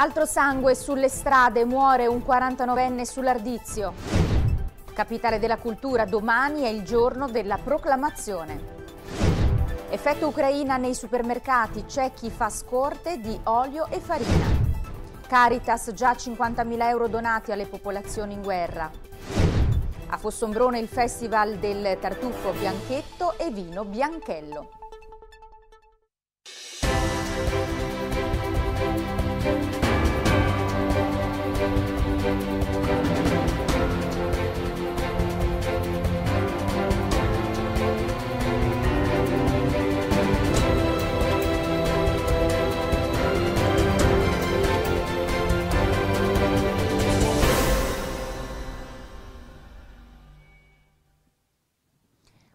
Altro sangue sulle strade, muore un 49enne sull'Ardizio. Capitale della cultura, domani è il giorno della proclamazione. Effetto Ucraina nei supermercati, c'è chi fa scorte di olio e farina. Caritas già 50.000 euro donati alle popolazioni in guerra. A Fossombrone il festival del tartufo bianchetto e vino bianchello.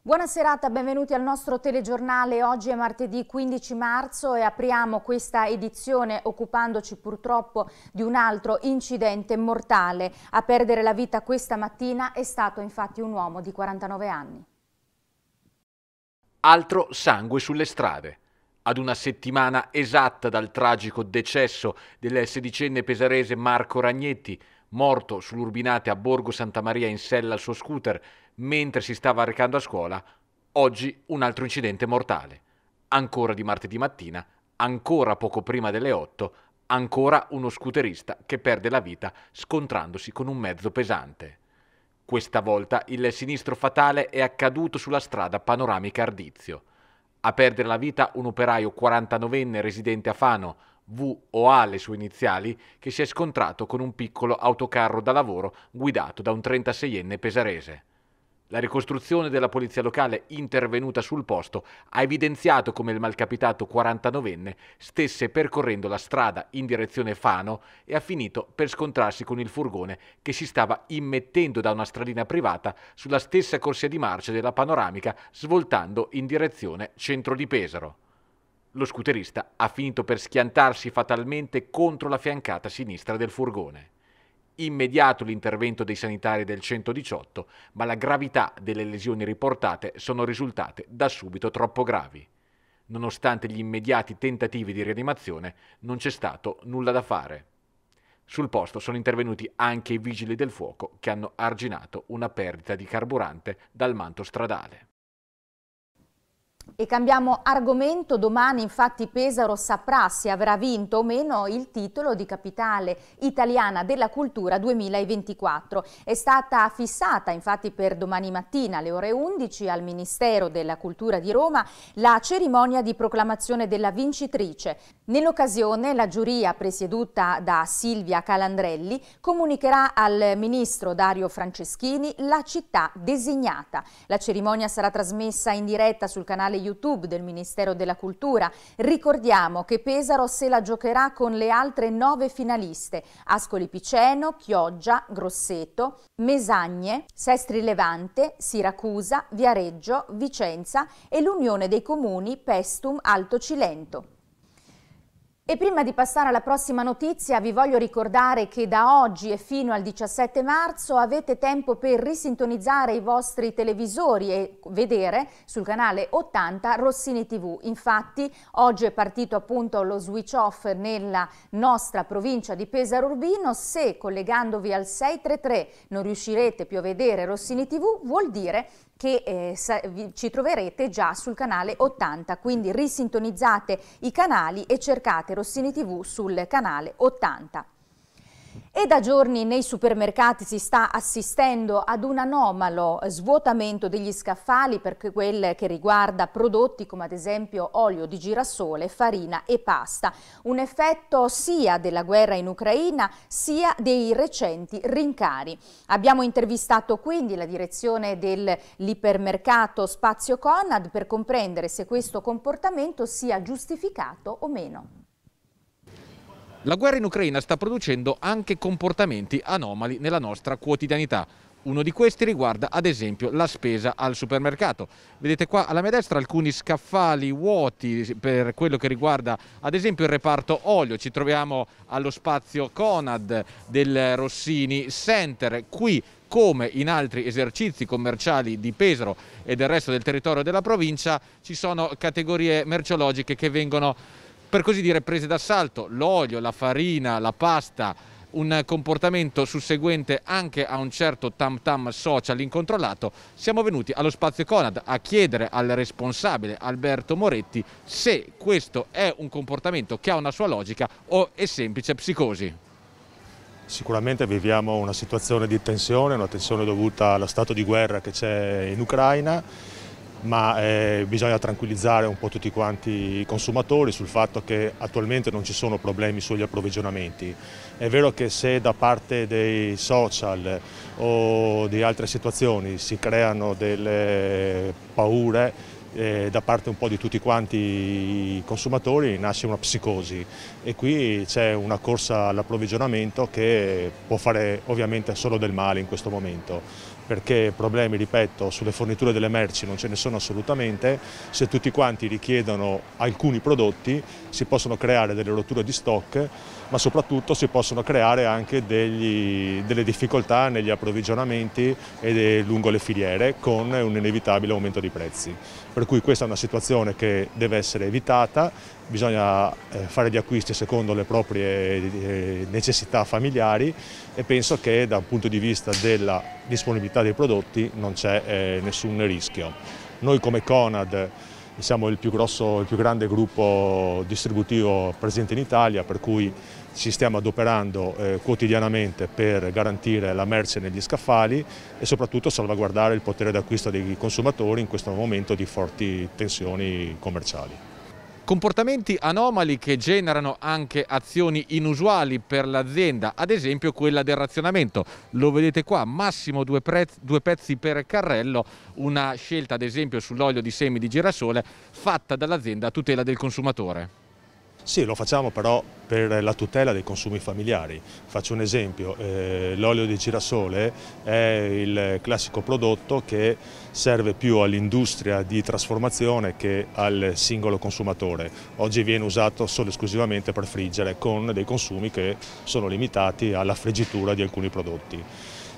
Buona serata, benvenuti al nostro telegiornale. Oggi è martedì 15 marzo e apriamo questa edizione occupandoci purtroppo di un altro incidente mortale. A perdere la vita questa mattina è stato infatti un uomo di 49 anni. Altro sangue sulle strade. Ad una settimana esatta dal tragico decesso del sedicenne pesarese Marco Ragnetti, morto sull'Urbinate a Borgo Santa Maria in sella al suo scooter, mentre si stava recando a scuola, oggi un altro incidente mortale. Ancora di martedì mattina, ancora poco prima delle 8, ancora uno scooterista che perde la vita scontrandosi con un mezzo pesante. Questa volta il sinistro fatale è accaduto sulla strada panoramica Ardizio. A perdere la vita un operaio 49enne residente a Fano, V o A le sue iniziali, che si è scontrato con un piccolo autocarro da lavoro guidato da un 36enne pesarese. La ricostruzione della polizia locale intervenuta sul posto ha evidenziato come il malcapitato 49enne stesse percorrendo la strada in direzione Fano e ha finito per scontrarsi con il furgone che si stava immettendo da una stradina privata sulla stessa corsia di marcia della panoramica svoltando in direzione centro di Pesaro. Lo scooterista ha finito per schiantarsi fatalmente contro la fiancata sinistra del furgone immediato l'intervento dei sanitari del 118, ma la gravità delle lesioni riportate sono risultate da subito troppo gravi. Nonostante gli immediati tentativi di rianimazione, non c'è stato nulla da fare. Sul posto sono intervenuti anche i vigili del fuoco che hanno arginato una perdita di carburante dal manto stradale. E cambiamo argomento, domani infatti Pesaro saprà se avrà vinto o meno il titolo di capitale italiana della cultura 2024. È stata fissata infatti per domani mattina alle ore 11 al Ministero della Cultura di Roma la cerimonia di proclamazione della vincitrice. Nell'occasione la giuria presieduta da Silvia Calandrelli comunicherà al ministro Dario Franceschini la città designata. La cerimonia sarà trasmessa in diretta sul canale canale YouTube del Ministero della Cultura. Ricordiamo che Pesaro se la giocherà con le altre nove finaliste Ascoli Piceno, Chioggia, Grosseto, Mesagne, Sestri Levante, Siracusa, Viareggio, Vicenza e l'Unione dei Comuni Pestum Alto Cilento. E prima di passare alla prossima notizia vi voglio ricordare che da oggi e fino al 17 marzo avete tempo per risintonizzare i vostri televisori e vedere sul canale 80 Rossini TV. Infatti oggi è partito appunto lo switch off nella nostra provincia di Pesaro Urbino. Se collegandovi al 633 non riuscirete più a vedere Rossini TV vuol dire che eh, ci troverete già sul canale 80, quindi risintonizzate i canali e cercate Rossini TV sul canale 80. E da giorni nei supermercati si sta assistendo ad un anomalo svuotamento degli scaffali per quel che riguarda prodotti come ad esempio olio di girasole, farina e pasta. Un effetto sia della guerra in Ucraina sia dei recenti rincari. Abbiamo intervistato quindi la direzione dell'ipermercato Spazio Conad per comprendere se questo comportamento sia giustificato o meno. La guerra in Ucraina sta producendo anche comportamenti anomali nella nostra quotidianità. Uno di questi riguarda ad esempio la spesa al supermercato. Vedete qua alla mia destra alcuni scaffali vuoti per quello che riguarda ad esempio il reparto olio. Ci troviamo allo spazio Conad del Rossini Center. Qui come in altri esercizi commerciali di Pesaro e del resto del territorio della provincia ci sono categorie merceologiche che vengono per così dire prese d'assalto, l'olio, la farina, la pasta, un comportamento susseguente anche a un certo tam tam social incontrollato, siamo venuti allo spazio Conad a chiedere al responsabile Alberto Moretti se questo è un comportamento che ha una sua logica o è semplice psicosi. Sicuramente viviamo una situazione di tensione, una tensione dovuta allo stato di guerra che c'è in Ucraina ma eh, bisogna tranquillizzare un po' tutti quanti i consumatori sul fatto che attualmente non ci sono problemi sugli approvvigionamenti. È vero che se da parte dei social o di altre situazioni si creano delle paure eh, da parte un po' di tutti quanti i consumatori nasce una psicosi e qui c'è una corsa all'approvvigionamento che può fare ovviamente solo del male in questo momento perché problemi, ripeto, sulle forniture delle merci non ce ne sono assolutamente, se tutti quanti richiedono alcuni prodotti si possono creare delle rotture di stock ma soprattutto si possono creare anche degli, delle difficoltà negli approvvigionamenti e lungo le filiere con un inevitabile aumento di prezzi. Per cui questa è una situazione che deve essere evitata, bisogna eh, fare gli acquisti secondo le proprie eh, necessità familiari e penso che dal punto di vista della disponibilità dei prodotti non c'è eh, nessun rischio. Noi come Conad siamo il più, grosso, il più grande gruppo distributivo presente in Italia, per cui ci stiamo adoperando eh, quotidianamente per garantire la merce negli scaffali e soprattutto salvaguardare il potere d'acquisto dei consumatori in questo momento di forti tensioni commerciali. Comportamenti anomali che generano anche azioni inusuali per l'azienda, ad esempio quella del razionamento. Lo vedete qua, massimo due, due pezzi per carrello, una scelta ad esempio sull'olio di semi di girasole fatta dall'azienda a tutela del consumatore. Sì, lo facciamo però per la tutela dei consumi familiari. Faccio un esempio, eh, l'olio di girasole è il classico prodotto che serve più all'industria di trasformazione che al singolo consumatore. Oggi viene usato solo e esclusivamente per friggere con dei consumi che sono limitati alla friggitura di alcuni prodotti.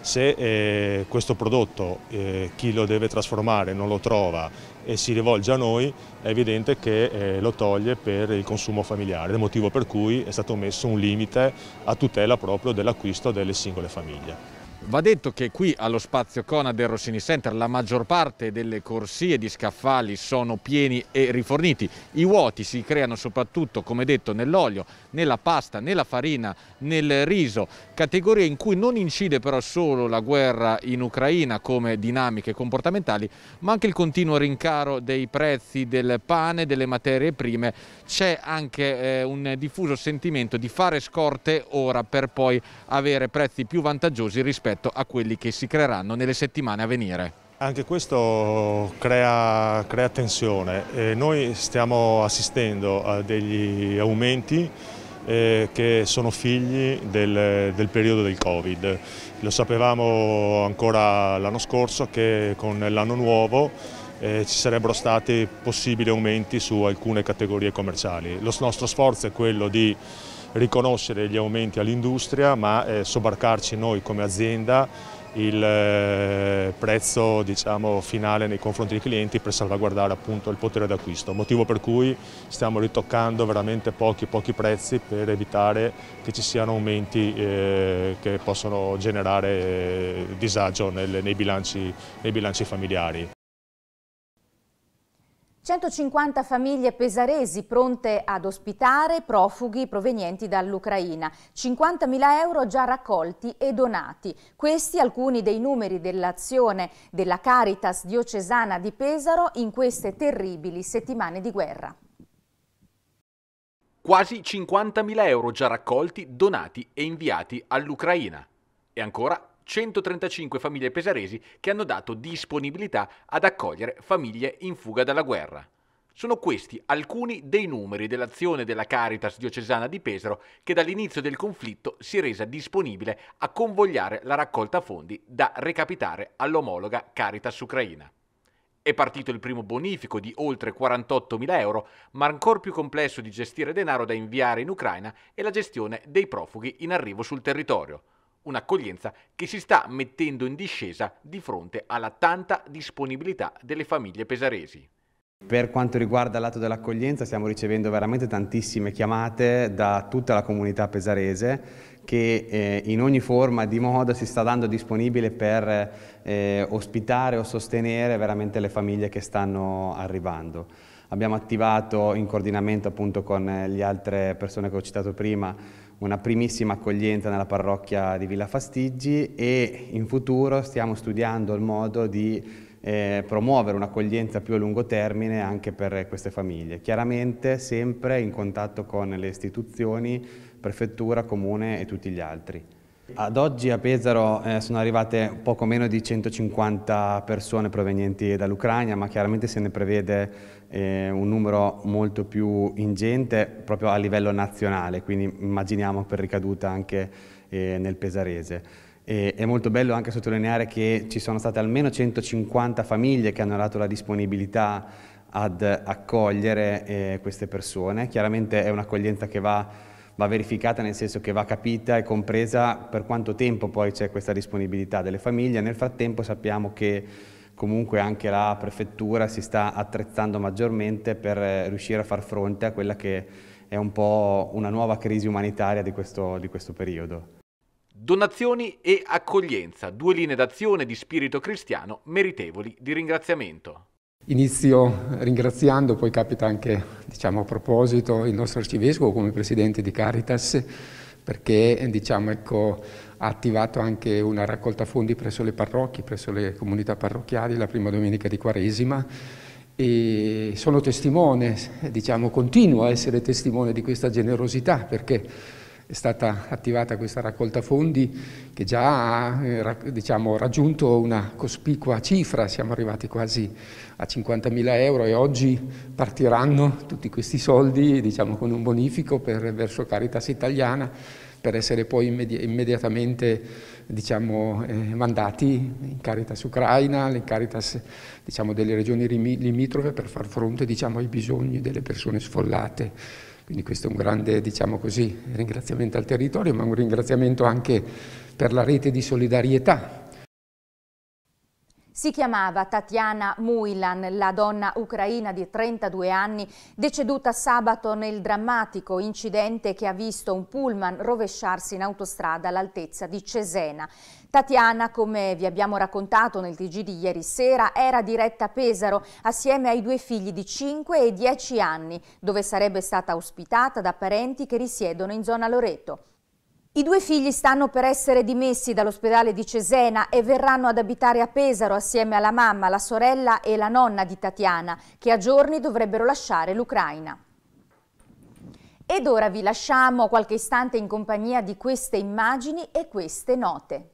Se eh, questo prodotto eh, chi lo deve trasformare non lo trova e si rivolge a noi, è evidente che eh, lo toglie per il consumo familiare, il motivo per cui è stato messo un limite a tutela proprio dell'acquisto delle singole famiglie. Va detto che qui allo spazio Cona del Rossini Center la maggior parte delle corsie di scaffali sono pieni e riforniti. I vuoti si creano soprattutto, come detto, nell'olio, nella pasta, nella farina, nel riso, categorie in cui non incide però solo la guerra in Ucraina come dinamiche comportamentali, ma anche il continuo rincaro dei prezzi del pane, delle materie prime, c'è anche eh, un diffuso sentimento di fare scorte ora per poi avere prezzi più vantaggiosi rispetto a quelli che si creeranno nelle settimane a venire. Anche questo crea, crea tensione. Eh, noi stiamo assistendo a degli aumenti eh, che sono figli del, del, periodo del Covid. Lo sapevamo ancora l'anno scorso che con l'anno nuovo eh, ci sarebbero stati possibili aumenti su alcune categorie commerciali. Lo nostro sforzo è quello di riconoscere gli aumenti all'industria ma eh, sobbarcarci noi come azienda il eh, prezzo diciamo, finale nei confronti dei clienti per salvaguardare appunto, il potere d'acquisto, motivo per cui stiamo ritoccando veramente pochi, pochi prezzi per evitare che ci siano aumenti eh, che possono generare eh, disagio nel, nei, bilanci, nei bilanci familiari. 150 famiglie pesaresi pronte ad ospitare profughi provenienti dall'Ucraina, 50.000 euro già raccolti e donati. Questi alcuni dei numeri dell'azione della Caritas diocesana di Pesaro in queste terribili settimane di guerra. Quasi 50.000 euro già raccolti, donati e inviati all'Ucraina. E ancora 135 famiglie pesaresi che hanno dato disponibilità ad accogliere famiglie in fuga dalla guerra. Sono questi alcuni dei numeri dell'azione della Caritas diocesana di Pesaro che dall'inizio del conflitto si è resa disponibile a convogliare la raccolta fondi da recapitare all'omologa Caritas Ucraina. È partito il primo bonifico di oltre 48.000 euro, ma ancora più complesso di gestire denaro da inviare in Ucraina è la gestione dei profughi in arrivo sul territorio un'accoglienza che si sta mettendo in discesa di fronte alla tanta disponibilità delle famiglie pesaresi. Per quanto riguarda il lato dell'accoglienza stiamo ricevendo veramente tantissime chiamate da tutta la comunità pesarese che eh, in ogni forma di modo si sta dando disponibile per eh, ospitare o sostenere veramente le famiglie che stanno arrivando. Abbiamo attivato in coordinamento appunto con eh, le altre persone che ho citato prima una primissima accoglienza nella parrocchia di Villa Fastiggi e in futuro stiamo studiando il modo di eh, promuovere un'accoglienza più a lungo termine anche per queste famiglie. Chiaramente sempre in contatto con le istituzioni, prefettura, comune e tutti gli altri. Ad oggi a Pesaro eh, sono arrivate poco meno di 150 persone provenienti dall'Ucraina, ma chiaramente se ne prevede eh, un numero molto più ingente proprio a livello nazionale, quindi immaginiamo per ricaduta anche eh, nel pesarese. E è molto bello anche sottolineare che ci sono state almeno 150 famiglie che hanno dato la disponibilità ad accogliere eh, queste persone. Chiaramente è un'accoglienza che va va verificata nel senso che va capita e compresa per quanto tempo poi c'è questa disponibilità delle famiglie. Nel frattempo sappiamo che comunque anche la prefettura si sta attrezzando maggiormente per eh, riuscire a far fronte a quella che è un po' una nuova crisi umanitaria di questo, di questo periodo. Donazioni e accoglienza, due linee d'azione di spirito cristiano meritevoli di ringraziamento. Inizio ringraziando, poi capita anche, diciamo, a proposito, il nostro arcivescovo come presidente di Caritas, perché diciamo, ecco, ha attivato anche una raccolta fondi presso le parrocchie, presso le comunità parrocchiali, la prima domenica di Quaresima. E sono testimone, diciamo, continuo a essere testimone di questa generosità, perché è stata attivata questa raccolta fondi che già ha eh, diciamo, raggiunto una cospicua cifra, siamo arrivati quasi a 50.000 euro e oggi partiranno tutti questi soldi diciamo, con un bonifico per, verso Caritas Italiana per essere poi immedi immediatamente diciamo, eh, mandati in Caritas Ucraina, in Caritas diciamo, delle regioni limitrofe per far fronte diciamo, ai bisogni delle persone sfollate. Quindi questo è un grande, diciamo così, ringraziamento al territorio, ma un ringraziamento anche per la rete di solidarietà si chiamava Tatiana Muilan, la donna ucraina di 32 anni, deceduta sabato nel drammatico incidente che ha visto un pullman rovesciarsi in autostrada all'altezza di Cesena. Tatiana, come vi abbiamo raccontato nel TG di ieri sera, era diretta a Pesaro assieme ai due figli di 5 e 10 anni, dove sarebbe stata ospitata da parenti che risiedono in zona Loreto. I due figli stanno per essere dimessi dall'ospedale di Cesena e verranno ad abitare a Pesaro assieme alla mamma, la sorella e la nonna di Tatiana, che a giorni dovrebbero lasciare l'Ucraina. Ed ora vi lasciamo qualche istante in compagnia di queste immagini e queste note.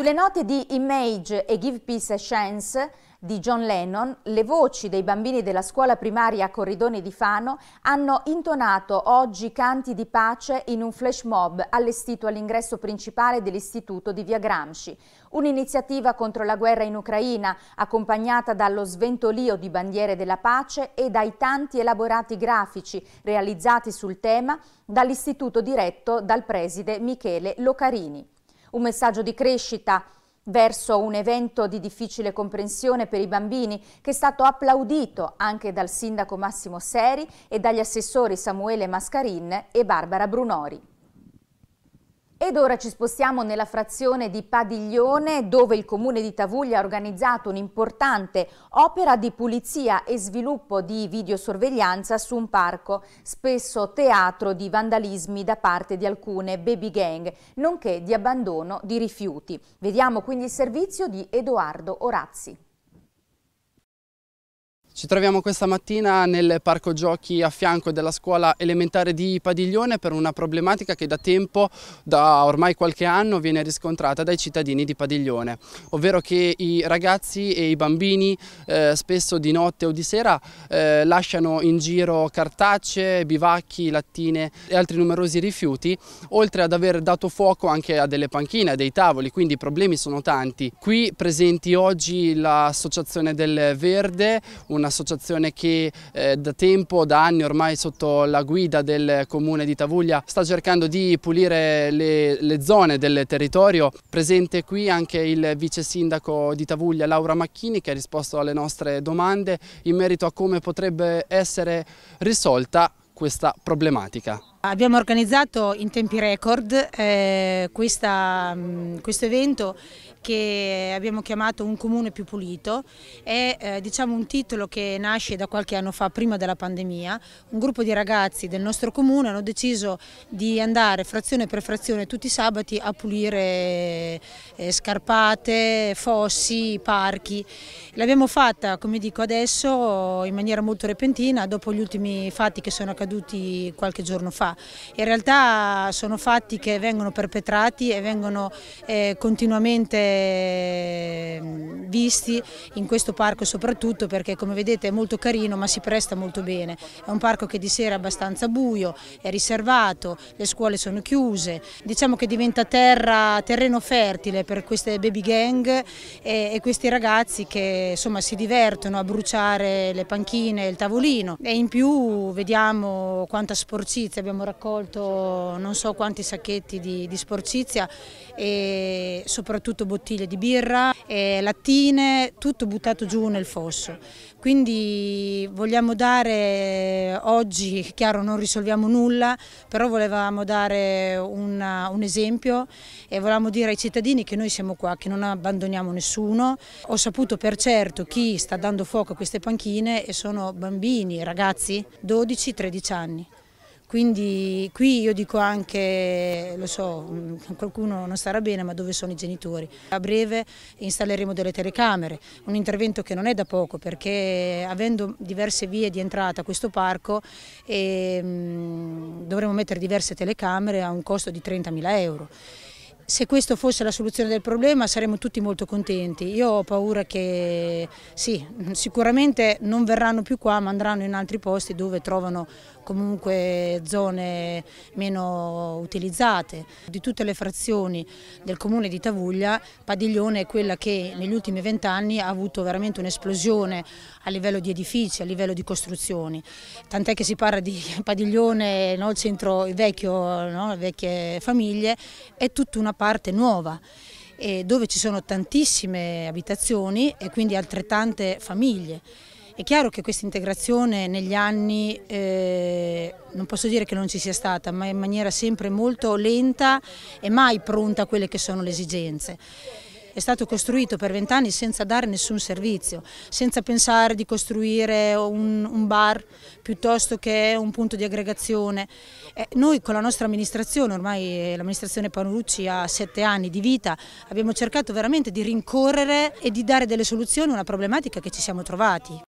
Sulle note di Image e Give Peace a Chance di John Lennon, le voci dei bambini della scuola primaria Corridone di Fano hanno intonato oggi canti di pace in un flash mob allestito all'ingresso principale dell'istituto di Via Gramsci. Un'iniziativa contro la guerra in Ucraina, accompagnata dallo sventolio di bandiere della pace e dai tanti elaborati grafici realizzati sul tema dall'istituto diretto dal preside Michele Locarini un messaggio di crescita verso un evento di difficile comprensione per i bambini che è stato applaudito anche dal sindaco Massimo Seri e dagli assessori Samuele Mascarin e Barbara Brunori. Ed ora ci spostiamo nella frazione di Padiglione dove il comune di Tavuglia ha organizzato un'importante opera di pulizia e sviluppo di videosorveglianza su un parco, spesso teatro di vandalismi da parte di alcune baby gang, nonché di abbandono di rifiuti. Vediamo quindi il servizio di Edoardo Orazzi. Ci troviamo questa mattina nel parco giochi a fianco della scuola elementare di Padiglione per una problematica che da tempo, da ormai qualche anno, viene riscontrata dai cittadini di Padiglione, ovvero che i ragazzi e i bambini eh, spesso di notte o di sera eh, lasciano in giro cartacce, bivacchi, lattine e altri numerosi rifiuti, oltre ad aver dato fuoco anche a delle panchine, a dei tavoli, quindi i problemi sono tanti. Qui presenti oggi l'associazione del Verde, una un'associazione che eh, da tempo, da anni ormai sotto la guida del comune di Tavuglia sta cercando di pulire le, le zone del territorio. Presente qui anche il vice sindaco di Tavuglia Laura Macchini che ha risposto alle nostre domande in merito a come potrebbe essere risolta questa problematica. Abbiamo organizzato in tempi record eh, questa, mh, mm, questo evento che abbiamo chiamato Un comune più pulito, è eh, diciamo un titolo che nasce da qualche anno fa, prima della pandemia, un gruppo di ragazzi del nostro comune hanno deciso di andare frazione per frazione tutti i sabati a pulire eh, scarpate, fossi, parchi. L'abbiamo fatta, come dico adesso, in maniera molto repentina dopo gli ultimi fatti che sono accaduti qualche giorno fa. In realtà sono fatti che vengono perpetrati e vengono eh, continuamente mm, visti in questo parco soprattutto perché come vedete è molto carino ma si presta molto bene. È un parco che di sera è abbastanza buio, è riservato, le scuole sono chiuse, diciamo che diventa terra, terreno fertile per queste baby gang e, e questi ragazzi che insomma, si divertono a bruciare le panchine e il tavolino e in più vediamo quanta sporcizia abbiamo abbiamo raccolto non so quanti sacchetti di, di sporcizia e soprattutto bottiglie di birra, lattine, tutto buttato giù nel fosso. Quindi vogliamo dare oggi, chiaro non risolviamo nulla, però volevamo dare una, un esempio e volevamo dire ai cittadini che noi siamo qua, che non abbandoniamo nessuno. Ho saputo per certo chi sta dando fuoco a queste panchine e sono bambini, ragazzi, 12-13 anni. Quindi qui io dico anche, lo so, mm, qualcuno non starà bene, ma dove sono i genitori? A breve installeremo delle telecamere, un intervento che non è da poco perché avendo diverse vie di entrata a questo parco eh, dovremo mettere diverse telecamere a un costo di 30.000 euro se questa fosse la soluzione del problema saremmo tutti molto contenti. Io ho paura che sì, sicuramente non verranno più qua ma andranno in altri posti dove trovano comunque zone meno utilizzate. Di tutte le frazioni del comune di Tavuglia, Padiglione è quella che negli ultimi vent'anni ha avuto veramente un'esplosione a livello di edifici, a livello di costruzioni, tant'è che si parla di Padiglione, no, il centro vecchio, no, vecchie famiglie, è tutta una parte nuova dove ci sono tantissime abitazioni e quindi altrettante famiglie. È chiaro che questa integrazione negli anni, eh, non posso dire che non ci sia stata, ma in maniera sempre molto lenta e mai pronta a quelle che sono le esigenze è stato costruito per vent'anni senza dare nessun servizio, senza pensare di costruire un, un bar piuttosto che un punto di aggregazione. Eh, noi con la nostra amministrazione, ormai l'amministrazione Panucci ha sette anni di vita, abbiamo cercato veramente di rincorrere e di dare delle soluzioni a una problematica che ci siamo trovati.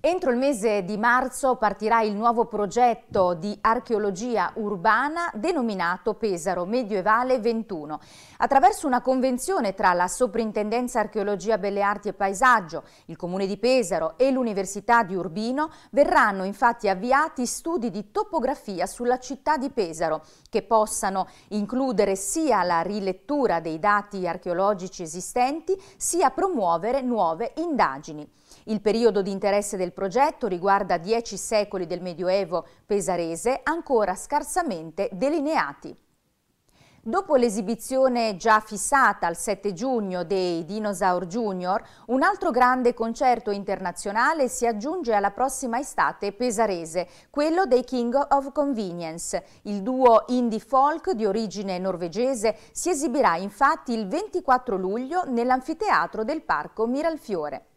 Entro il mese di marzo partirà il nuovo progetto di archeologia urbana denominato Pesaro Medioevale 21. Attraverso una convenzione tra la Soprintendenza Archeologia Belle Arti e Paesaggio, il Comune di Pesaro e l'Università di Urbino verranno infatti avviati studi di topografia sulla città di Pesaro che possano includere sia la rilettura dei dati archeologici esistenti sia promuovere nuove indagini. Il periodo di interesse del progetto riguarda dieci secoli del Medioevo pesarese ancora scarsamente delineati. Dopo l'esibizione già fissata al 7 giugno dei Dinosaur Junior, un altro grande concerto internazionale si aggiunge alla prossima estate pesarese, quello dei King of Convenience. Il duo indie folk di origine norvegese si esibirà infatti il 24 luglio nell'anfiteatro del Parco Miralfiore.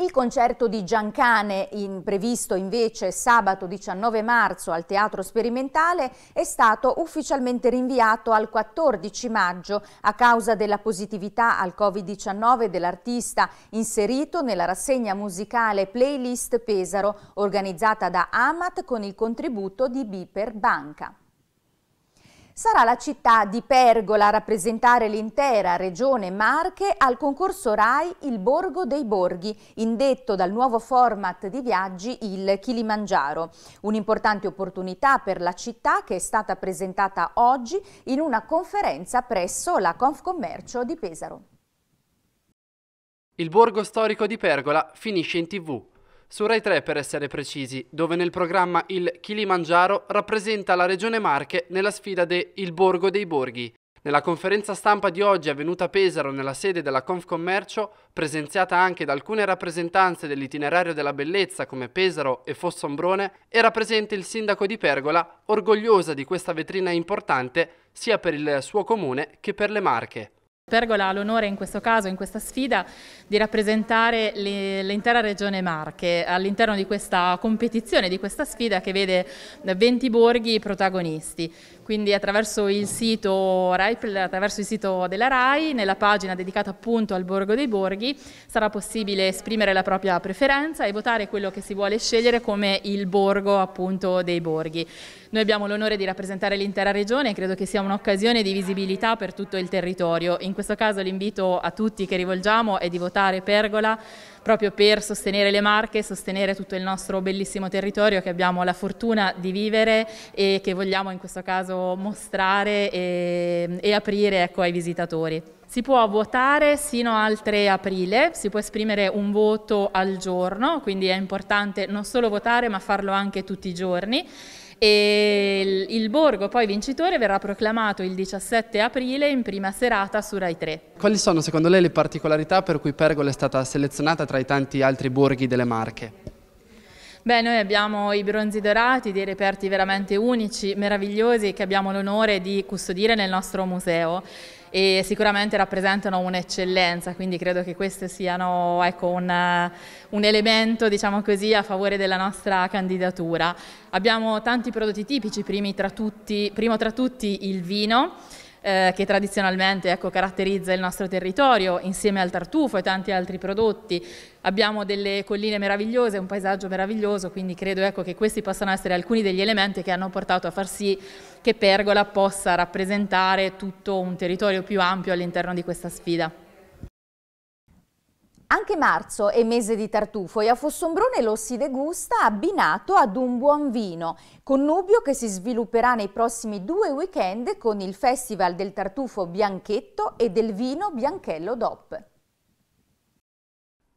Il concerto di Giancane, in, previsto invece sabato 19 marzo al Teatro Sperimentale, è stato ufficialmente rinviato al 14 maggio a causa della positività al Covid-19 dell'artista inserito nella rassegna musicale Playlist Pesaro organizzata da Amat con il contributo di Biper Banca. Sarà la città di Pergola a rappresentare l'intera regione Marche al concorso RAI Il Borgo dei Borghi, indetto dal nuovo format di viaggi il Kilimangiaro. Un'importante opportunità per la città che è stata presentata oggi in una conferenza presso la Confcommercio di Pesaro. Il borgo storico di Pergola finisce in tv su Rai 3 per essere precisi, dove nel programma il Kilimangiaro rappresenta la regione Marche nella sfida de Il Borgo dei Borghi. Nella conferenza stampa di oggi avvenuta a Pesaro nella sede della Confcommercio, presenziata anche da alcune rappresentanze dell'itinerario della bellezza come Pesaro e Fossombrone, era presente il sindaco di Pergola, orgogliosa di questa vetrina importante sia per il suo comune che per le Marche. Pergola ha l'onore in questo caso, in questa sfida, di rappresentare l'intera regione Marche all'interno di questa competizione, di questa sfida che vede 20 borghi protagonisti quindi attraverso il sito Rai, attraverso il sito della RAI, nella pagina dedicata appunto al Borgo dei Borghi, sarà possibile esprimere la propria preferenza e votare quello che si vuole scegliere come il borgo appunto dei borghi. Noi abbiamo l'onore di rappresentare l'intera regione e credo che sia un'occasione di visibilità per tutto il territorio. In questo caso l'invito a tutti che rivolgiamo è di votare Pergola proprio per sostenere le marche, sostenere tutto il nostro bellissimo territorio che abbiamo la fortuna di vivere e che vogliamo in questo caso mostrare e, e aprire ecco, ai visitatori. Si può votare sino al 3 aprile, si può esprimere un voto al giorno, quindi è importante non solo votare ma farlo anche tutti i giorni e il, il borgo poi vincitore verrà proclamato il 17 aprile in prima serata su Rai 3. Quali sono secondo lei le particolarità per cui Pergola è stata selezionata tra i tanti altri borghi delle Marche? Beh, noi abbiamo i bronzi dorati, dei reperti veramente unici, meravigliosi che abbiamo l'onore di custodire nel nostro museo e sicuramente rappresentano un'eccellenza, quindi credo che questi siano ecco, un, eh, un, elemento diciamo così, a favore della nostra candidatura. Abbiamo tanti prodotti tipici, tra tutti, primo tra tutti il vino, eh, che tradizionalmente ecco, caratterizza il nostro territorio, insieme al tartufo e tanti altri prodotti. Abbiamo delle colline meravigliose, un paesaggio meraviglioso, quindi credo ecco, che questi possano essere alcuni degli elementi che hanno portato a far sì che Pergola possa rappresentare tutto un territorio più ampio all'interno di questa sfida. Anche marzo è mese di tartufo e a Fossombrone lo si degusta abbinato ad un buon vino, connubio che si svilupperà nei prossimi due weekend con il Festival del Tartufo Bianchetto e del Vino Bianchello DOP.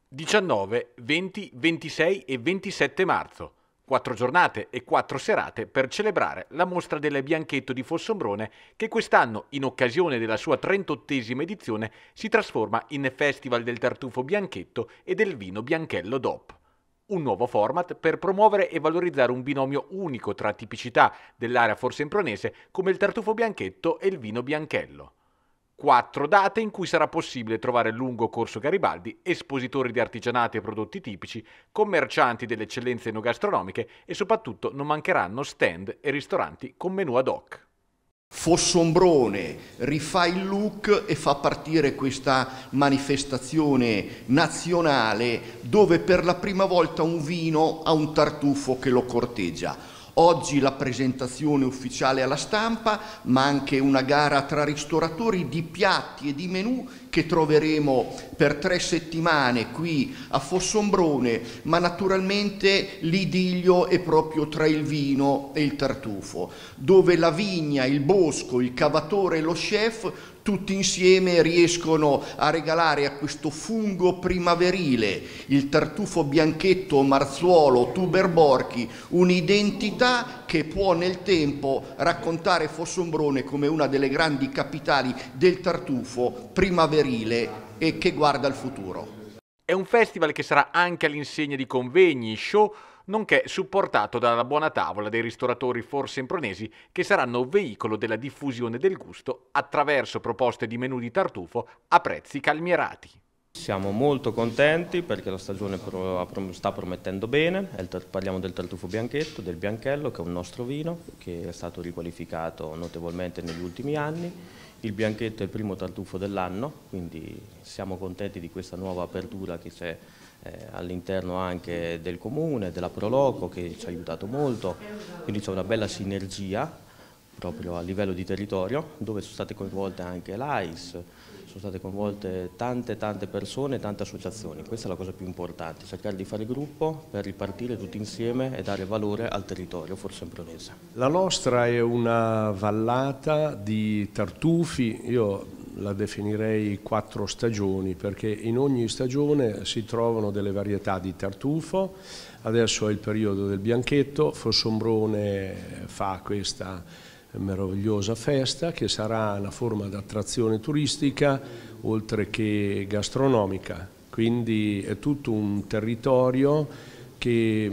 19, 20, 26 e 27 marzo quattro giornate e quattro serate per celebrare la mostra del Bianchetto di Fossombrone che quest'anno, in occasione della sua 38esima edizione, si trasforma in Festival del Tartufo Bianchetto e del Vino Bianchello DOP. Un nuovo format per promuovere e valorizzare un binomio unico tra tipicità dell'area forsempronese come il tartufo bianchetto e il vino bianchello quattro date in cui sarà possibile trovare lungo Corso Garibaldi espositori di artigianati e prodotti tipici, commercianti delle eccellenze enogastronomiche e soprattutto non mancheranno stand e ristoranti con menu ad hoc. Fossombrone rifà il look e fa partire questa manifestazione nazionale dove per la prima volta un vino ha un tartufo che lo corteggia. Oggi la presentazione ufficiale alla stampa, ma anche una gara tra ristoratori di piatti e di menù che troveremo per tre settimane qui a Fossombrone, ma naturalmente l'idilio è proprio tra il vino e il tartufo, dove la vigna, il bosco, il cavatore e lo chef tutti insieme riescono a regalare a questo fungo primaverile, il tartufo bianchetto, marzuolo, tuberborchi, un'identità che può nel tempo raccontare Fossombrone come una delle grandi capitali del tartufo primaverile e che guarda al futuro. È un festival che sarà anche all'insegna di convegni, show nonché supportato dalla buona tavola dei ristoratori forsempronesi che saranno veicolo della diffusione del gusto attraverso proposte di menù di tartufo a prezzi calmierati. Siamo molto contenti perché la stagione sta promettendo bene, parliamo del tartufo bianchetto, del bianchello che è un nostro vino che è stato riqualificato notevolmente negli ultimi anni, il bianchetto è il primo tartufo dell'anno quindi siamo contenti di questa nuova apertura che c'è eh, all'interno anche del comune, della Proloco che ci ha aiutato molto, quindi c'è una bella sinergia proprio a livello di territorio dove sono state coinvolte anche l'AIS, sono state coinvolte tante tante persone, tante associazioni, questa è la cosa più importante, cercare di fare gruppo per ripartire tutti insieme e dare valore al territorio forse forsempronese. La nostra è una vallata di tartufi, io la definirei quattro stagioni perché in ogni stagione si trovano delle varietà di tartufo, adesso è il periodo del bianchetto, Fossombrone fa questa meravigliosa festa che sarà una forma di attrazione turistica oltre che gastronomica, quindi è tutto un territorio che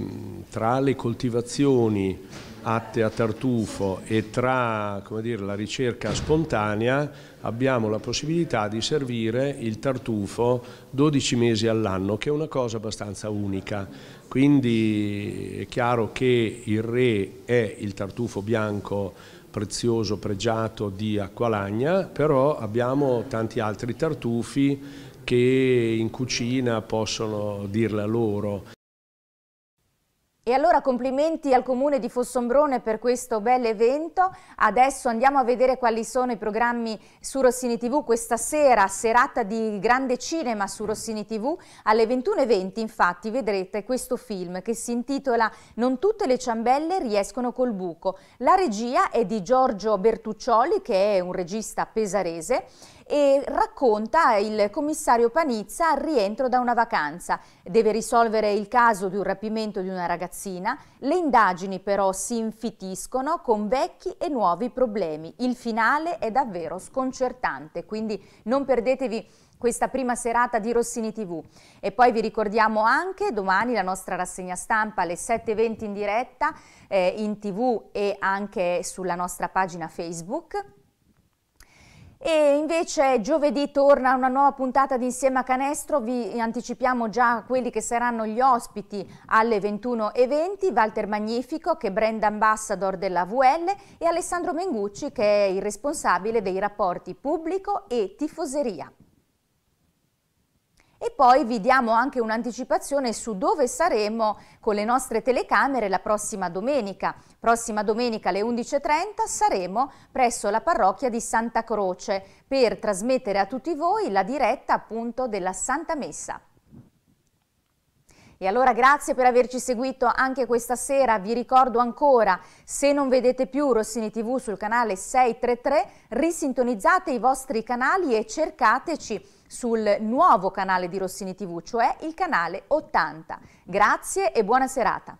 tra le coltivazioni atte a tartufo e tra dire, la ricerca spontanea abbiamo la possibilità di servire il tartufo 12 mesi all'anno, che è una cosa abbastanza unica. Quindi è chiaro che il re è il tartufo bianco prezioso, pregiato di Acqualagna, però abbiamo tanti altri tartufi che in cucina possono dirla loro. E allora complimenti al comune di Fossombrone per questo bel evento. Adesso andiamo a vedere quali sono i programmi su Rossini TV questa sera, serata di grande cinema su Rossini TV. Alle 21.20 infatti vedrete questo film che si intitola Non tutte le ciambelle riescono col buco. La regia è di Giorgio Bertuccioli che è un regista pesarese e racconta il commissario Panizza al rientro da una vacanza. Deve risolvere il caso di un rapimento di una ragazzina, le indagini però si infitiscono con vecchi e nuovi problemi. Il finale è davvero sconcertante, quindi non perdetevi questa prima serata di Rossini TV. E poi vi ricordiamo anche domani la nostra rassegna stampa alle 7.20 in diretta eh, in tv e anche sulla nostra pagina Facebook. E invece giovedì torna una nuova puntata di Insieme a Canestro, vi anticipiamo già quelli che saranno gli ospiti alle 21.20, Walter Magnifico che è brand ambassador della VL e Alessandro Mengucci che è il responsabile dei rapporti pubblico e tifoseria. E poi vi diamo anche un'anticipazione su dove saremo con le nostre telecamere la prossima domenica. Prossima domenica alle 11.30 saremo presso la parrocchia di Santa Croce per trasmettere a tutti voi la diretta appunto della Santa Messa. E allora grazie per averci seguito anche questa sera, vi ricordo ancora, se non vedete più Rossini TV sul canale 633, risintonizzate i vostri canali e cercateci sul nuovo canale di Rossini TV, cioè il canale 80. Grazie e buona serata.